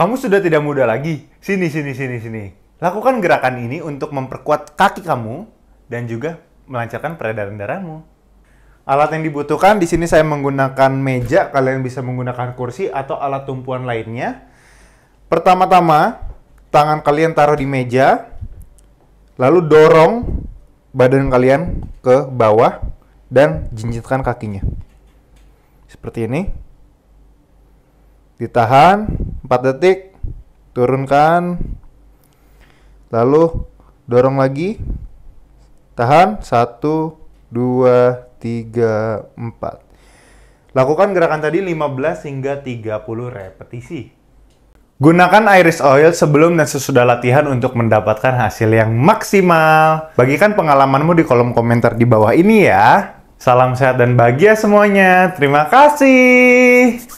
Kamu sudah tidak muda lagi. Sini, sini, sini, sini. Lakukan gerakan ini untuk memperkuat kaki kamu dan juga melancarkan peredaran darahmu. Alat yang dibutuhkan di sini saya menggunakan meja, kalian bisa menggunakan kursi atau alat tumpuan lainnya. Pertama-tama, tangan kalian taruh di meja, lalu dorong badan kalian ke bawah dan jinjitkan kakinya. Seperti ini. Ditahan, 4 detik turunkan lalu dorong lagi tahan 1 2 3 4 lakukan gerakan tadi 15 hingga 30 repetisi Gunakan iris oil sebelum dan sesudah latihan untuk mendapatkan hasil yang maksimal. Bagikan pengalamanmu di kolom komentar di bawah ini ya. Salam sehat dan bahagia semuanya. Terima kasih.